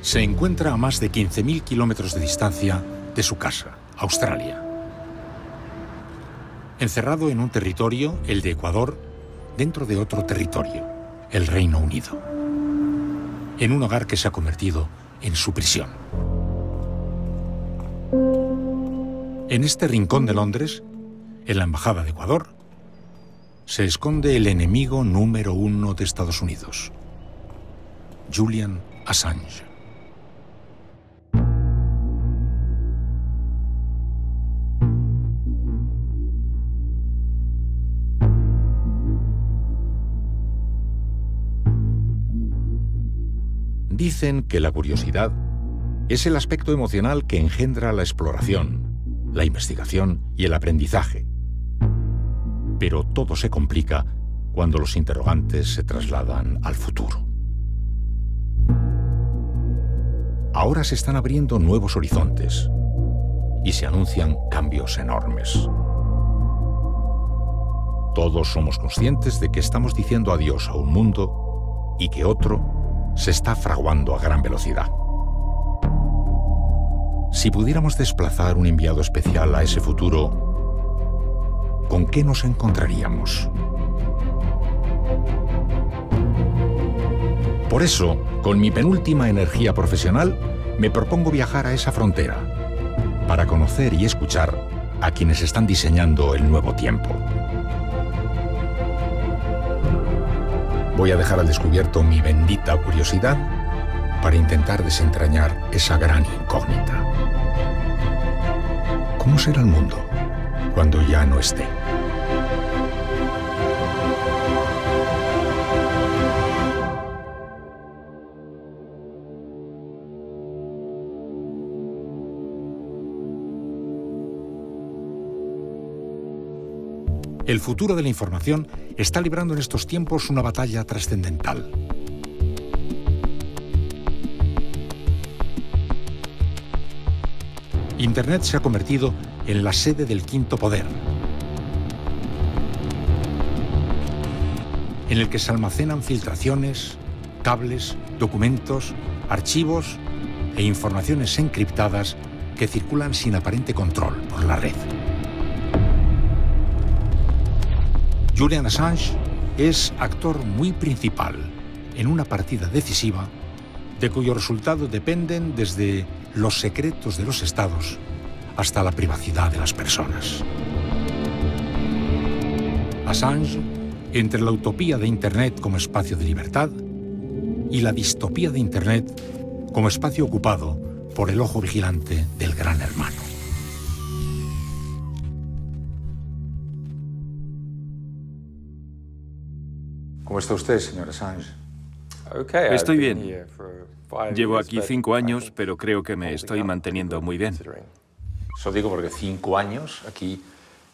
Se encuentra a más de 15.000 kilómetros de distancia de su casa, Australia. Encerrado en un territorio, el de Ecuador, dentro de otro territorio, el Reino Unido. En un hogar que se ha convertido en su prisión. En este rincón de Londres, en la Embajada de Ecuador, se esconde el enemigo número uno de Estados Unidos, Julian Assange. Dicen que la curiosidad es el aspecto emocional que engendra la exploración, la investigación y el aprendizaje pero todo se complica cuando los interrogantes se trasladan al futuro. Ahora se están abriendo nuevos horizontes y se anuncian cambios enormes. Todos somos conscientes de que estamos diciendo adiós a un mundo y que otro se está fraguando a gran velocidad. Si pudiéramos desplazar un enviado especial a ese futuro, ¿con qué nos encontraríamos? Por eso, con mi penúltima energía profesional, me propongo viajar a esa frontera para conocer y escuchar a quienes están diseñando el nuevo tiempo. Voy a dejar al descubierto mi bendita curiosidad para intentar desentrañar esa gran incógnita. ¿Cómo será el mundo? cuando ya no esté. El futuro de la información está librando en estos tiempos una batalla trascendental. Internet se ha convertido en la sede del quinto poder, en el que se almacenan filtraciones, cables, documentos, archivos e informaciones encriptadas que circulan sin aparente control por la red. Julian Assange es actor muy principal en una partida decisiva de cuyo resultado dependen desde los secretos de los estados hasta la privacidad de las personas. Assange, entre la utopía de Internet como espacio de libertad y la distopía de Internet como espacio ocupado por el ojo vigilante del gran hermano. ¿Cómo está usted, señor Assange? Estoy bien. Llevo aquí cinco años, pero creo que me estoy manteniendo muy bien. Eso digo porque cinco años aquí,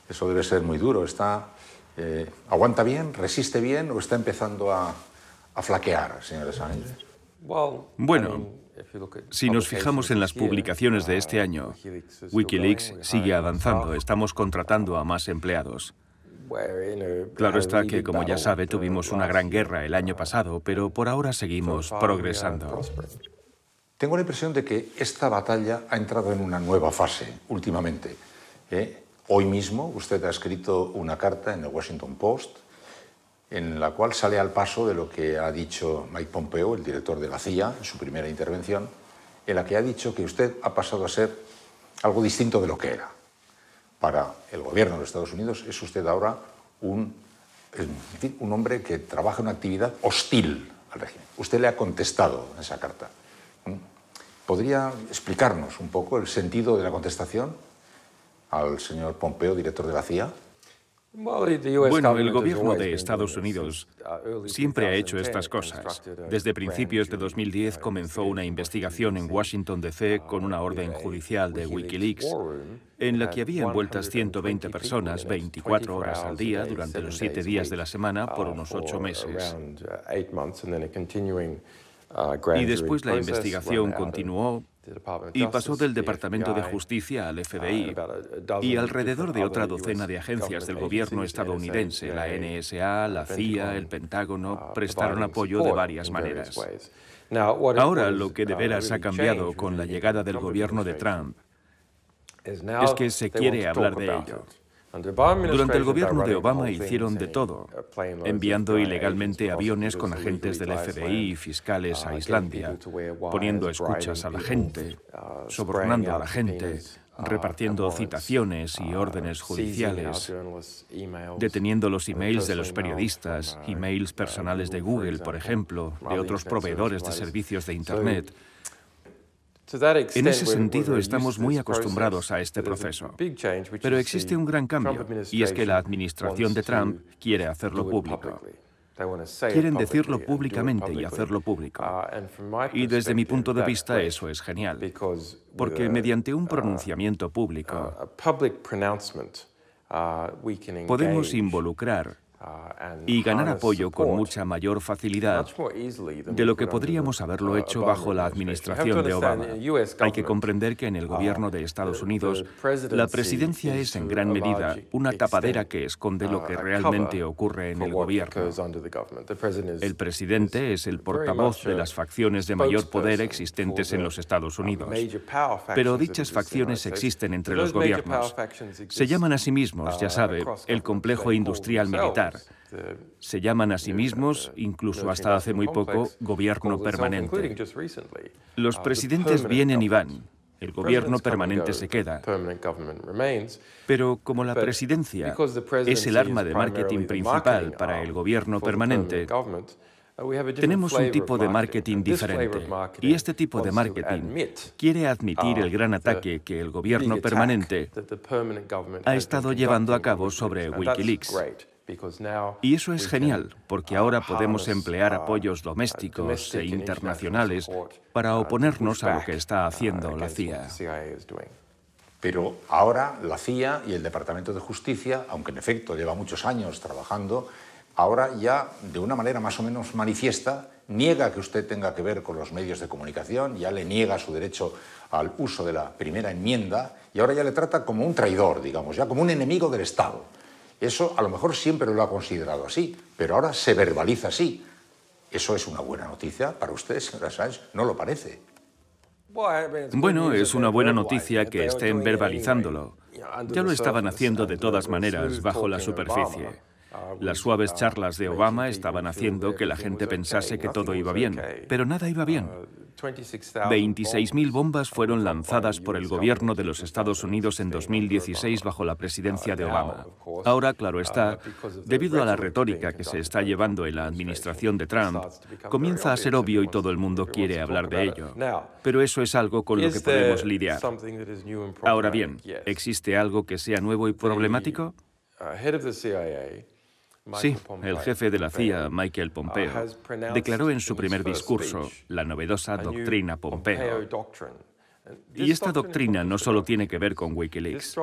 eso debe ser muy duro. Está, eh, ¿Aguanta bien? ¿Resiste bien? ¿O está empezando a, flaquear, señores Bueno, si nos fijamos en las publicaciones de uh, este año, Wikileaks sigue avanzando. Estamos contratando a más empleados. Claro está que, como ya sabe, tuvimos una gran guerra el año pasado, pero por ahora seguimos progresando. Tengo la impresión de que esta batalla ha entrado en una nueva fase últimamente. ¿eh? Hoy mismo usted ha escrito una carta en el Washington Post en la cual sale al paso de lo que ha dicho Mike Pompeo, el director de la CIA, en su primera intervención, en la que ha dicho que usted ha pasado a ser algo distinto de lo que era para el gobierno de los Estados Unidos es usted ahora un, un hombre que trabaja en una actividad hostil al régimen. Usted le ha contestado en esa carta. ¿Mm? ¿Podría explicarnos un poco el sentido de la contestación al señor Pompeo, director de la CIA? Bueno, el gobierno de Estados Unidos uh, siempre ha hecho estas cosas. Desde principios de 2010 comenzó una investigación en Washington, D.C. Uh, con una orden judicial de Wikileaks en la que había envueltas 120 personas 24 horas al día durante los siete días de la semana por uh, unos ocho meses. Y después la investigación continuó y pasó del Departamento de Justicia al uh, FBI uh, y alrededor de otra docena de agencias del gobierno estadounidense, la NSA, la CIA, el uh, Pentágono, prestaron apoyo de varias maneras. Ahora lo que de veras ha cambiado con la llegada del gobierno de Trump es que se quiere hablar de ello. Durante el gobierno de Obama hicieron de todo, eh, enviando uh, ilegalmente aviones con agentes del FBI y fiscales uh, a Islandia, poniendo escuchas a la gente, uh, sobornando a la gente, repartiendo citaciones y órdenes judiciales, deteniendo los emails de los periodistas, emails personales de Google, por ejemplo, de otros proveedores de servicios de Internet en ese sentido, estamos muy acostumbrados a este proceso. Pero existe un gran cambio, y es que la administración de Trump quiere hacerlo público. Quieren decirlo públicamente y hacerlo público. Uh, y desde mi punto de vista eso es genial, porque uh, mediante un uh, pronunciamiento público podemos involucrar Uh, y ganar apoyo con mucha mayor facilidad de lo que podríamos haberlo uh, hecho bajo la administración de Obama. Hay que comprender que en el uh, gobierno de Estados Unidos la presidencia es en gran medida una tapadera que esconde lo que realmente ocurre en el gobierno. El presidente es el portavoz de las facciones de mayor poder existentes en los Estados Unidos, pero dichas facciones existen entre los gobiernos. Se llaman a sí mismos, ya sabe, el complejo industrial militar se llaman a sí mismos, incluso hasta hace muy poco, gobierno permanente. Los presidentes vienen y van. El gobierno permanente se queda. Pero como la presidencia es el arma de marketing principal para el gobierno permanente, uh, tenemos un tipo de marketing diferente y este tipo de marketing quiere admitir el gran ataque que el gobierno permanente ha estado llevando a cabo sobre Wikileaks. Y eso es genial, porque uh, ahora podemos emplear uh, apoyos domésticos e internacionales para uh, oponernos a lo que está haciendo la CIA. Pero ahora la CIA y el Departamento de Justicia, aunque en efecto lleva muchos años trabajando, ahora ya de una manera más o menos manifiesta niega que usted tenga que ver con los medios de comunicación, ya le niega su derecho al uso de la primera enmienda y ahora ya le trata como un traidor, digamos, ya como un enemigo del Estado. Eso a lo mejor siempre lo ha considerado así, pero ahora se verbaliza así. Eso es una buena noticia para usted, señora Sánchez, no lo parece. Bueno, es una buena noticia que estén verbalizándolo. Ya lo estaban haciendo de todas maneras bajo la superficie. Las suaves charlas de Obama estaban haciendo que la gente pensase que todo iba bien, pero nada iba bien. 26.000 bombas fueron lanzadas por el gobierno de los Estados Unidos en 2016 bajo la presidencia de Obama. Ahora, claro está, debido a la retórica que se está llevando en la administración de Trump, comienza a ser obvio y todo el mundo quiere hablar de ello. Pero eso es algo con lo que podemos lidiar. Ahora bien, ¿existe algo que sea nuevo y problemático? Uh, Sí, el jefe de la CIA, uh, Michael Pompeo, declaró en su primer discurso la novedosa doctrina Pompeo. Y esta doctrina no solo tiene que ver con Wikileaks,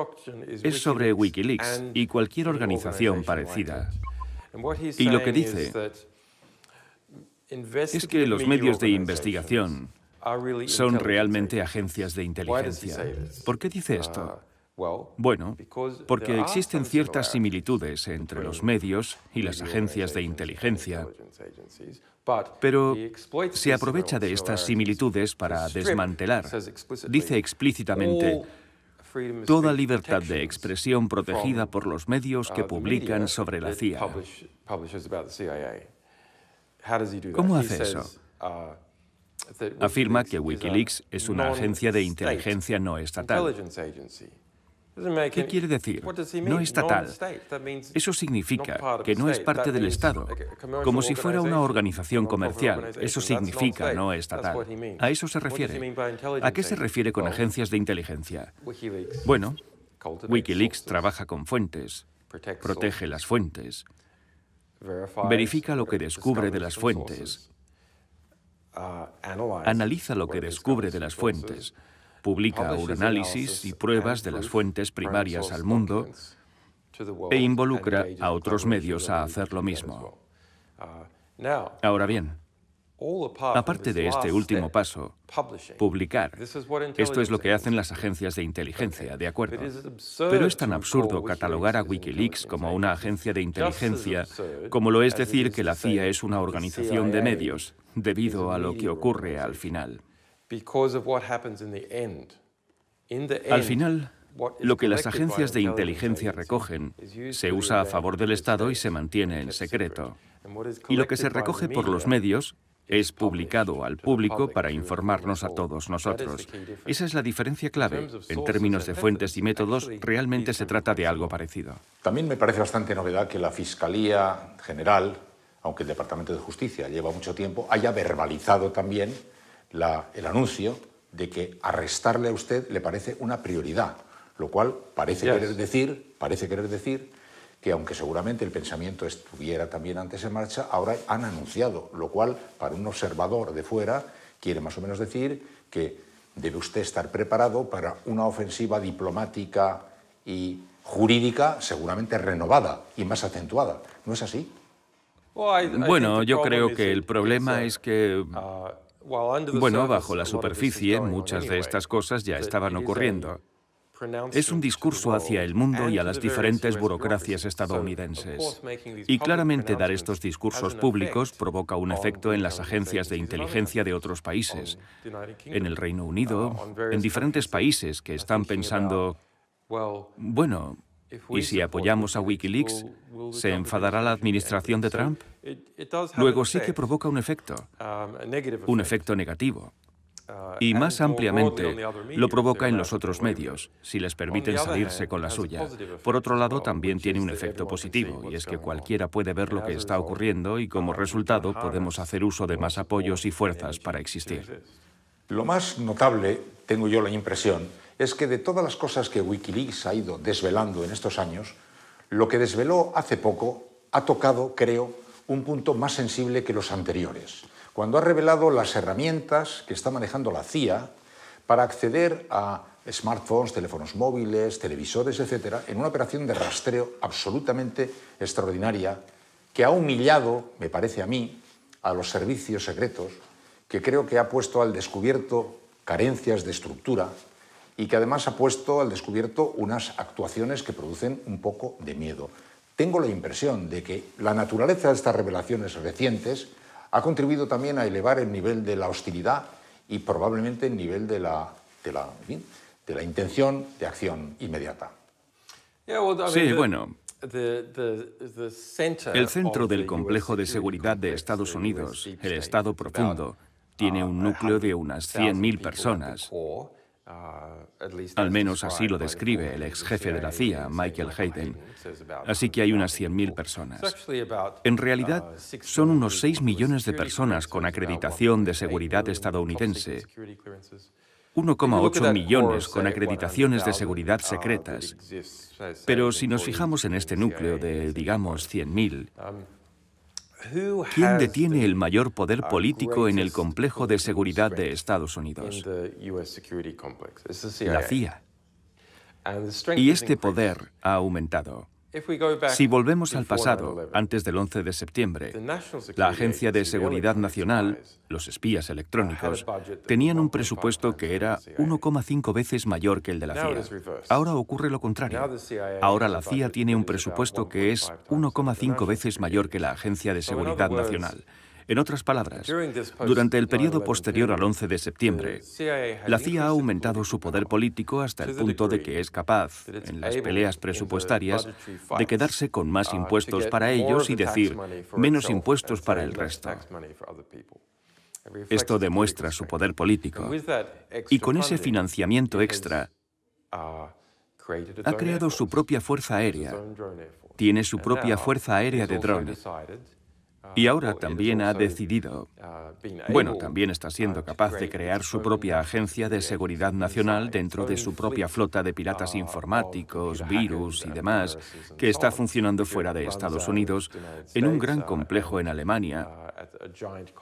es sobre Wikileaks y cualquier organización parecida. Y lo que dice es que los medios de investigación son realmente agencias de inteligencia. ¿Por qué dice uh, esto? Bueno, porque existen ciertas similitudes entre los medios y las agencias de inteligencia, pero se aprovecha de estas similitudes para desmantelar, dice explícitamente, toda libertad de expresión protegida por los medios que uh, publican sobre la CIA. ¿Cómo hace eso? Uh, Afirma que Wikileaks es una agencia de inteligencia no estatal. ¿Qué quiere decir? No estatal. Eso significa que no es parte del Estado, como si fuera una organización comercial. Eso significa no estatal. A eso se refiere. ¿A qué se refiere con agencias de inteligencia? Bueno, Wikileaks trabaja con fuentes, protege las fuentes, verifica lo que descubre de las fuentes, uh, analiza lo que descubre de las fuentes, publica un análisis y pruebas de las fuentes primarias al mundo e involucra a otros medios a hacer lo mismo. Uh, Ahora bien, aparte de este último paso, publicar, esto es lo que hacen las agencias de inteligencia, de acuerdo. Pero es tan absurdo catalogar a Wikileaks como una agencia de inteligencia como lo es decir que la CIA es una organización de medios, debido a lo que ocurre al final. Al final, lo que las agencias de inteligencia recogen se usa a favor del Estado y se mantiene en secreto. Y lo que se recoge por los medios es publicado al público para informarnos a todos nosotros. Esa es la diferencia clave. En términos de fuentes y métodos, realmente se trata de algo parecido. También me parece bastante novedad que la Fiscalía General, aunque el Departamento de Justicia lleva mucho tiempo, haya verbalizado también el anuncio de que arrestarle a usted le parece una prioridad, lo cual parece querer decir, parece querer decir que aunque seguramente el pensamiento estuviera también antes en marcha, ahora han anunciado, lo cual para un observador de fuera quiere más o menos decir que debe usted estar preparado para una ofensiva diplomática y jurídica seguramente renovada y más acentuada. ¿No es así? Bueno, yo creo que el problema es que uh, bueno, bajo la superficie muchas de estas cosas ya estaban ocurriendo. Es un discurso hacia el mundo y a las diferentes burocracias estadounidenses. Y claramente dar estos discursos públicos provoca un efecto en las agencias de inteligencia de otros países, en el Reino Unido, uh, en diferentes países que están pensando, bueno, ¿Y si apoyamos a Wikileaks, se enfadará la administración de Trump? Luego sí que provoca un efecto, un efecto negativo. Y más ampliamente, lo provoca en los otros medios, si les permiten salirse con la suya. Por otro lado, también tiene un efecto positivo, y es que cualquiera puede ver lo que está ocurriendo y como resultado podemos hacer uso de más apoyos y fuerzas para existir. Lo más notable, tengo yo la impresión, es que de todas las cosas que Wikileaks ha ido desvelando en estos años, lo que desveló hace poco ha tocado, creo, un punto más sensible que los anteriores, cuando ha revelado las herramientas que está manejando la CIA para acceder a smartphones, teléfonos móviles, televisores, etc., en una operación de rastreo absolutamente extraordinaria que ha humillado, me parece a mí, a los servicios secretos, que creo que ha puesto al descubierto carencias de estructura, y que además ha puesto al descubierto unas actuaciones que producen un poco de miedo. Tengo la impresión de que la naturaleza de estas revelaciones recientes ha contribuido también a elevar el nivel de la hostilidad y probablemente el nivel de la, de la, intención de acción inmediata. Sí, bueno, el centro del complejo de seguridad de Estados Unidos, el Estado Profundo, tiene un núcleo de unas 100.000 personas Uh, Al menos así lo describe el ex jefe de la CIA, Michael Hayden. Así que hay unas 100.000 personas. En realidad, uh, son unos 6 millones de personas con acreditación de seguridad estadounidense. 1,8 millones con acreditaciones de seguridad secretas. Pero si nos fijamos en este núcleo de, digamos, 100.000, ¿Quién detiene el mayor poder político en el complejo de seguridad de Estados Unidos? La CIA. Y este poder ha aumentado. Si volvemos al pasado, antes del 11 de septiembre, la Agencia de Seguridad Nacional, los espías electrónicos, tenían un presupuesto que era 1,5 veces mayor que el de la CIA. Ahora ocurre lo contrario. Ahora la CIA tiene un presupuesto que es 1,5 veces mayor que la Agencia de Seguridad Nacional. En otras palabras, durante el periodo posterior al 11 de septiembre, la CIA ha aumentado su poder político hasta el punto de que es capaz, en las peleas presupuestarias, de quedarse con más uh, impuestos para ellos y decir menos impuestos para el resto. Esto demuestra su poder político. Y con ese financiamiento extra, uh, ha creado su propia fuerza aérea, tiene su propia fuerza aérea de drones y ahora también ha decidido, bueno, también está siendo capaz de crear su propia agencia de seguridad nacional dentro de su propia flota de piratas informáticos, virus y demás, que está funcionando fuera de Estados Unidos, en un gran complejo en Alemania,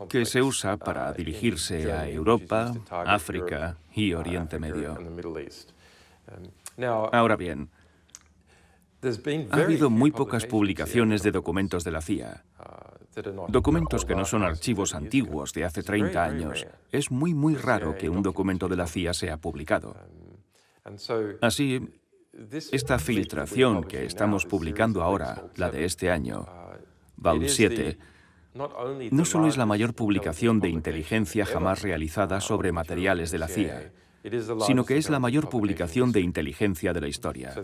que se usa para dirigirse a Europa, África y Oriente Medio. Ahora bien, ha habido muy pocas publicaciones de documentos de la CIA. Uh, documentos que no son archivos antiguos de hace 30 años. Es muy, muy raro uh, que un documento de la CIA sea publicado. Um, Así, esta filtración que estamos publicando ahora, la de este año, BAL uh, 7, no solo es la mayor publicación de inteligencia jamás realizada sobre materiales de la CIA, sino que es la mayor publicación de inteligencia de la historia.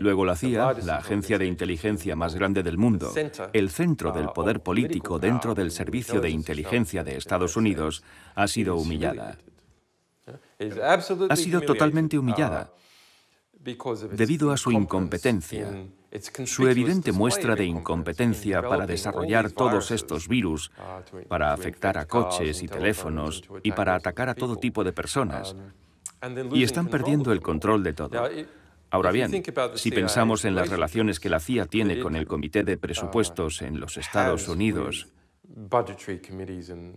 Luego la CIA, la agencia de inteligencia más grande del mundo, el centro del uh, poder político dentro del Servicio de Inteligencia de Estados Unidos, ha sido humillada. Ha sido totalmente humillada uh, debido a su incompetencia, su evidente muestra de incompetencia para desarrollar todos estos virus, uh, para afectar a coches y teléfonos y para atacar a todo tipo de personas. Um, y están perdiendo el control de todo. Ahora bien, si pensamos en las relaciones que la CIA tiene con el Comité de uh, Presupuestos en los Estados Unidos,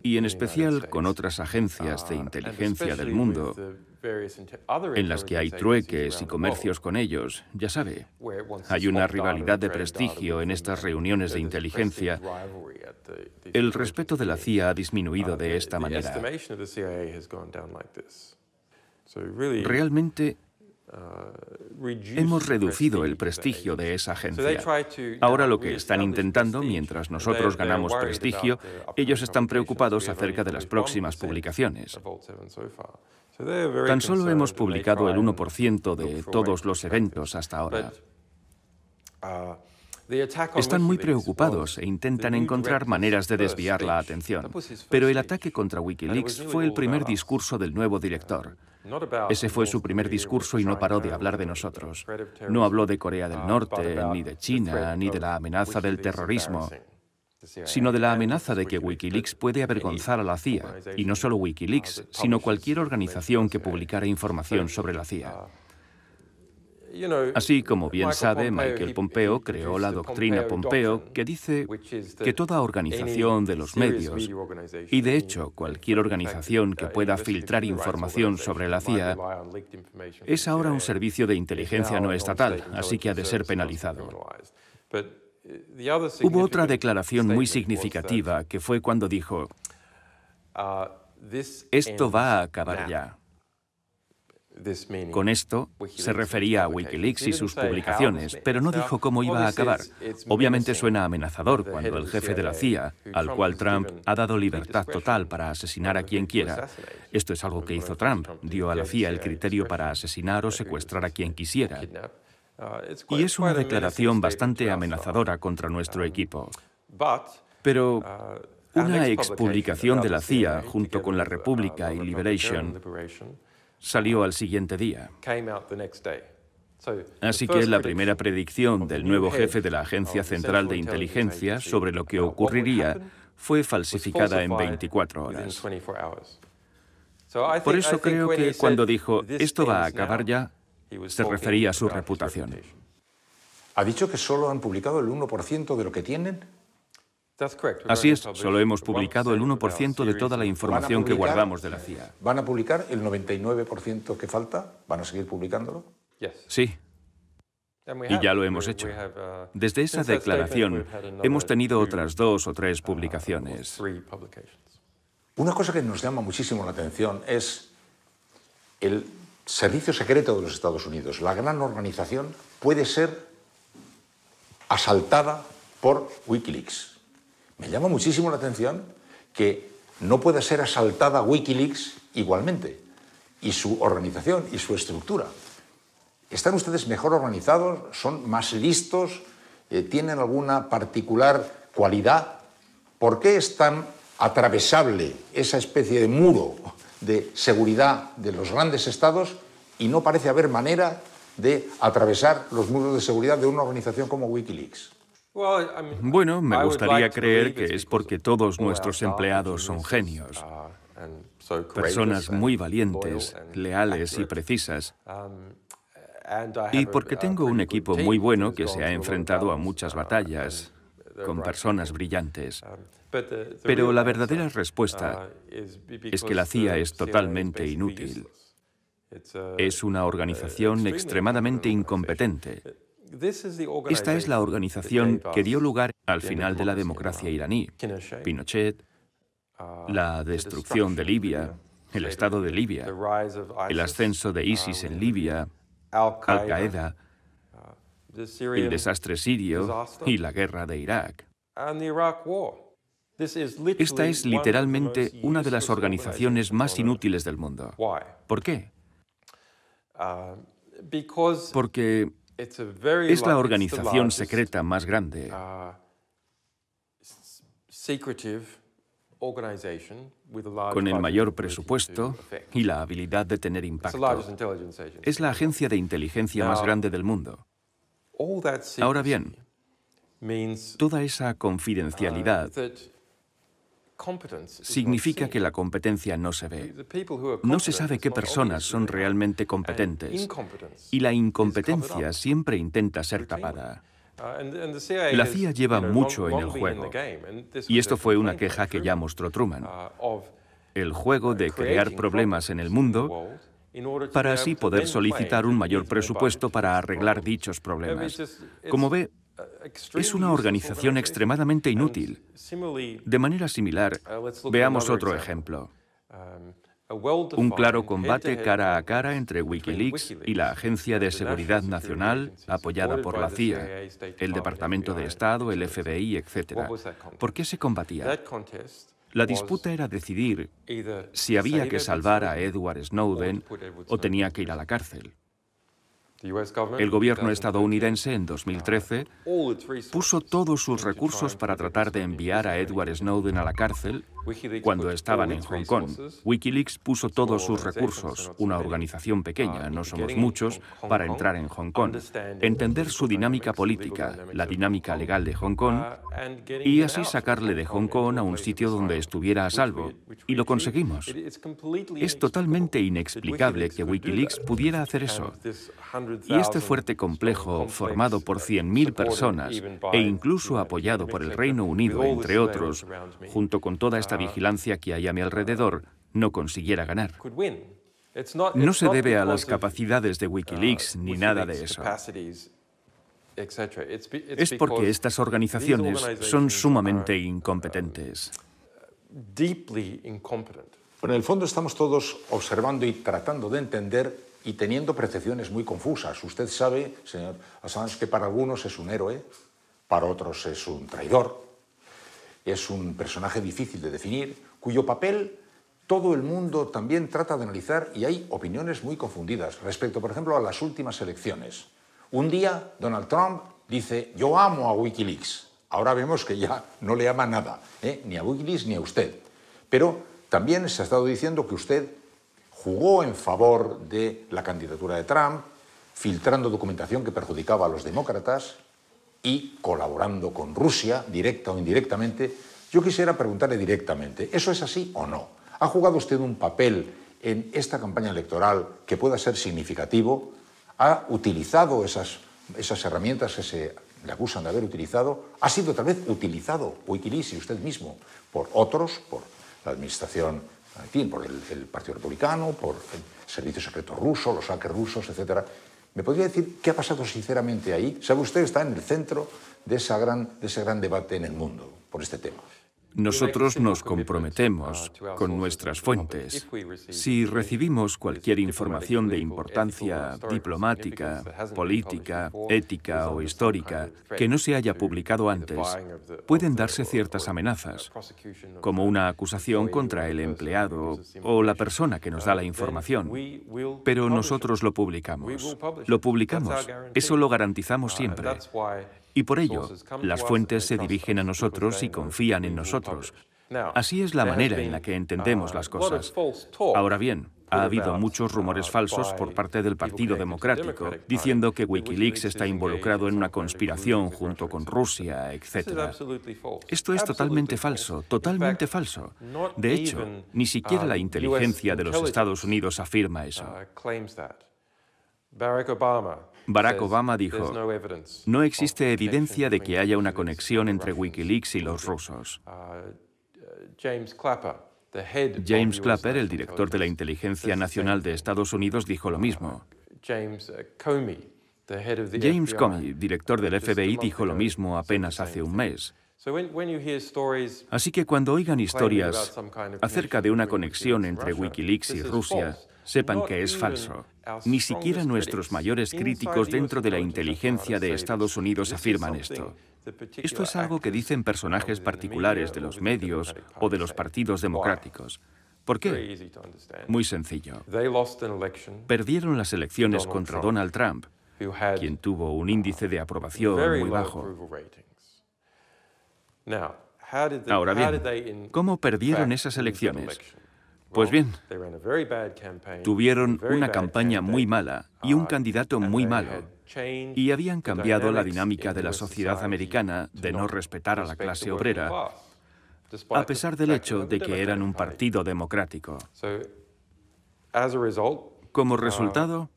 y en especial con otras agencias de ah, inteligencia del mundo en las que hay trueques y comercios con ellos, ya sabe. Hay una rivalidad de prestigio en estas reuniones de inteligencia. El respeto de la CIA ha disminuido uh, de esta manera. Realmente Hemos reducido el prestigio de esa agencia. Ahora lo que están intentando, mientras nosotros ganamos prestigio, ellos están preocupados acerca de las próximas publicaciones. Tan solo hemos publicado el 1% de todos los eventos hasta ahora. Uh, están muy preocupados e intentan encontrar maneras de desviar la atención. Pero el ataque contra Wikileaks fue el primer discurso del nuevo director. Ese fue su primer discurso y no paró de hablar de nosotros. No habló de Corea del Norte, ni de China, ni de la amenaza del terrorismo, sino de la amenaza de que Wikileaks puede avergonzar a la CIA, y no solo Wikileaks, sino cualquier organización que publicara información sobre la CIA. Así como bien sabe, Michael Pompeo creó la doctrina Pompeo que dice que toda organización de los medios, y de hecho cualquier organización que pueda filtrar información sobre la CIA, es ahora un servicio de inteligencia no estatal, así que ha de ser penalizado. Uh, Hubo otra declaración muy significativa que fue cuando dijo, uh, esto va a acabar ya. Con esto se refería a Wikileaks y sus publicaciones, pero no dijo cómo iba a acabar. Obviamente suena amenazador cuando el jefe de la CIA, al cual Trump ha dado libertad total para asesinar a quien quiera, esto es algo que hizo Trump, dio a la CIA el criterio para asesinar o uh, secuestrar a quien quisiera. Uh, y es una declaración bastante amenazadora contra nuestro um, equipo. Pero uh, una expublicación de la CIA junto con La República y Liberation salió al siguiente día. Así que la primera predicción del nuevo jefe de la Agencia Central de Inteligencia sobre lo que ocurriría fue falsificada en 24 horas. Por eso creo que cuando dijo, esto va a acabar ya, se refería a su reputación. ¿Ha dicho que solo han publicado el 1% de lo que tienen? Así es, solo hemos publicado el 1% de toda la información que guardamos de la CIA. ¿Van a publicar el 99% que falta? ¿Van a seguir publicándolo? Sí. Y ya lo hemos hecho. Uh, Desde esa declaración hemos tenido otras dos o tres uh, publicaciones. Una cosa que nos llama muchísimo la atención es el Servicio Secreto de los Estados Unidos, la gran organización, puede ser asaltada por Wikileaks. Me llama muchísimo la atención que no pueda ser asaltada Wikileaks igualmente, y su organización y su estructura. ¿Están ustedes mejor organizados? ¿Son más listos? Eh, ¿Tienen alguna particular cualidad? ¿Por qué es tan atravesable esa especie de muro de seguridad de los grandes estados y no parece haber manera de atravesar los muros de seguridad de una organización como Wikileaks? Bueno, me gustaría creer que es porque todos nuestros empleados son genios, personas muy valientes, leales y precisas, um, y porque tengo un equipo muy bueno que se ha enfrentado a muchas batallas con personas brillantes. Um, Pero la verdadera respuesta uh, es que la CIA es totalmente inútil. Es una organización extremadamente incompetente esta es la organización que dio lugar al final de la democracia iraní. Pinochet, uh, la destrucción de Libia, el Estado de Libia, el ascenso de ISIS en um, Libia, Al-Qaeda, uh, el desastre sirio y la guerra de Irak. Esta es literalmente una de las organizaciones más inútiles del mundo. ¿Por qué? Uh, Porque es la organización secreta más grande uh, con el mayor presupuesto y la habilidad de tener impacto. Es la agencia de inteligencia más grande del mundo. Ahora bien, toda esa confidencialidad significa que la competencia no se ve. No se sabe qué personas son realmente competentes y la incompetencia siempre intenta ser tapada. Uh, la CIA lleva mucho en el juego y esto fue una queja que ya mostró Truman. El juego uh, de crear problemas en el mundo para así poder solicitar un mayor presupuesto para arreglar dichos problemas. Como ve, es una organización extremadamente inútil. De manera similar, veamos otro ejemplo. Un claro combate cara a cara entre Wikileaks y la Agencia de Seguridad Nacional, apoyada por la CIA, el Departamento de Estado, el FBI, etc. ¿Por qué se combatía? La disputa era decidir si había que salvar a Edward Snowden o tenía que ir a la cárcel. El gobierno estadounidense en 2013 puso todos sus recursos para tratar de enviar a Edward Snowden a la cárcel cuando estaban en Hong Kong, Wikileaks puso todos sus recursos, una organización pequeña, ah, no somos muchos, para entrar en Hong Kong, entender su dinámica política, la dinámica legal de Hong Kong, uh, y así sacarle de Hong Kong a un sitio donde estuviera a salvo. Y lo conseguimos. Es totalmente inexplicable que Wikileaks pudiera hacer eso. Y este fuerte complejo, formado por 100.000 personas e incluso apoyado por el Reino Unido, entre otros, junto con toda esta uh, vigilancia que hay a mi alrededor, no consiguiera ganar. No se debe a las uh, capacidades de Wikileaks ni nada de eso. Es porque estas organizaciones son sumamente uh, incompetentes. en el fondo estamos todos observando y tratando de entender y teniendo percepciones muy confusas. Usted sabe, señor Assange, que para algunos es un héroe, para otros es un traidor, es un personaje difícil de definir, cuyo papel todo el mundo también trata de analizar y hay opiniones muy confundidas respecto, por ejemplo, a las últimas elecciones. Un día Donald Trump dice, yo amo a Wikileaks. Ahora vemos que ya no le ama nada, ¿eh? ni a Wikileaks ni a usted. Pero también se ha estado diciendo que usted jugó en favor de la candidatura de Trump, filtrando documentación que perjudicaba a los demócratas, y colaborando con Rusia, directa o indirectamente, yo quisiera preguntarle directamente, ¿eso es así o no? ¿Ha jugado usted un papel en esta campaña electoral que pueda ser significativo? ¿Ha utilizado esas, esas herramientas que se le acusan de haber utilizado? ¿Ha sido tal vez utilizado Wikileaks y usted mismo por otros, por la administración, por el, Partido Republicano, por el Servicio Secreto Ruso, los hackers rusos, etcétera? ¿Me podría decir qué ha pasado sinceramente ahí? Sabe usted, está en el centro de, de ese gran debate en el mundo por este tema. Nosotros nos comprometemos uh, con nuestras fuentes. Si recibimos cualquier información de importancia diplomática, política, ética o histórica que no se haya publicado antes, pueden darse ciertas amenazas, como una acusación contra el empleado o la persona que nos da la uh, información. Pero nosotros lo publicamos. Lo publicamos. Eso lo garantizamos uh, siempre. Y por ello, las fuentes se dirigen a nosotros y confían en nosotros. Así es la manera en la que entendemos uh, las cosas. Ahora bien, ha habido muchos uh, rumores falsos por parte del Partido Democrático, diciendo que Wikileaks está involucrado en una conspiración junto con Rusia, etc. Esto es totalmente falso, totalmente falso. De hecho, ni siquiera uh, la inteligencia de los Estados Unidos afirma eso. Barack Obama Barack Obama dijo, no existe evidencia de que haya una conexión entre Wikileaks y los rusos. Uh, uh, James Clapper, el director de la Inteligencia Nacional de Estados Unidos, dijo lo mismo. Uh, James Comey, director del FBI, dijo lo mismo apenas hace un mes. Así que cuando oigan historias acerca de una conexión entre Wikileaks y Rusia, Sepan que es falso. Ni siquiera nuestros mayores críticos dentro de la inteligencia de Estados Unidos afirman esto. Esto es algo que dicen personajes particulares de los medios o de los partidos democráticos. ¿Por qué? Muy sencillo. Perdieron las elecciones contra Donald Trump, quien tuvo un índice de aprobación muy bajo. Ahora bien, ¿cómo perdieron esas elecciones? Pues bien, tuvieron una campaña muy mala y un uh, candidato muy malo, y habían cambiado la dinámica de la sociedad americana de no respetar a la clase obrera, a pesar del hecho de que eran un partido democrático. Como uh, resultado,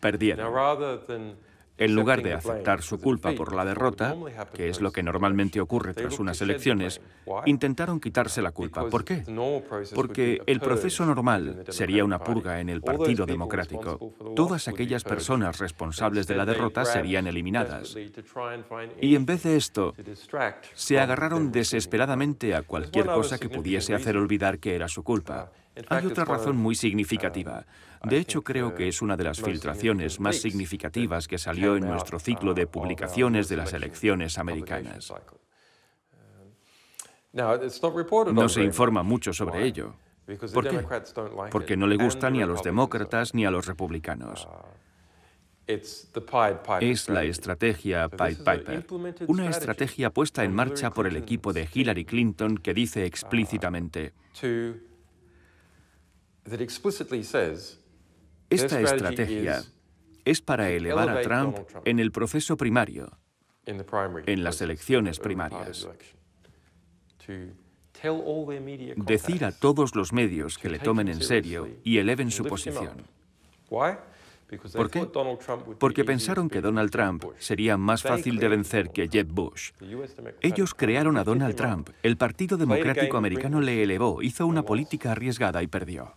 perdieron. En lugar de aceptar su culpa por la derrota, que es lo que normalmente ocurre tras unas elecciones, intentaron quitarse la culpa. ¿Por qué? Porque el proceso normal sería una purga en el Partido Democrático. Todas aquellas personas responsables de la derrota serían eliminadas. Y en vez de esto, se agarraron desesperadamente a cualquier cosa que pudiese hacer olvidar que era su culpa. Hay otra razón muy significativa. De hecho, creo uh, que es una de las filtraciones más significativas que salió en nuestro ciclo de publicaciones de las elecciones americanas. Uh, no se informa mucho sobre ello. ¿Por qué? Porque no le gusta ni a los demócratas ni a los republicanos. Uh, es la estrategia Pied Piper, una estrategia puesta en marcha por el equipo de Hillary Clinton que dice explícitamente esta estrategia es para elevar a Trump en el proceso primario, en las elecciones primarias. Decir a todos los medios que le tomen en serio y eleven su posición. ¿Por qué? Porque pensaron que Donald Trump sería más fácil de vencer que Jeb Bush. Ellos crearon a Donald Trump. El Partido Democrático Americano le elevó, hizo una política arriesgada y perdió.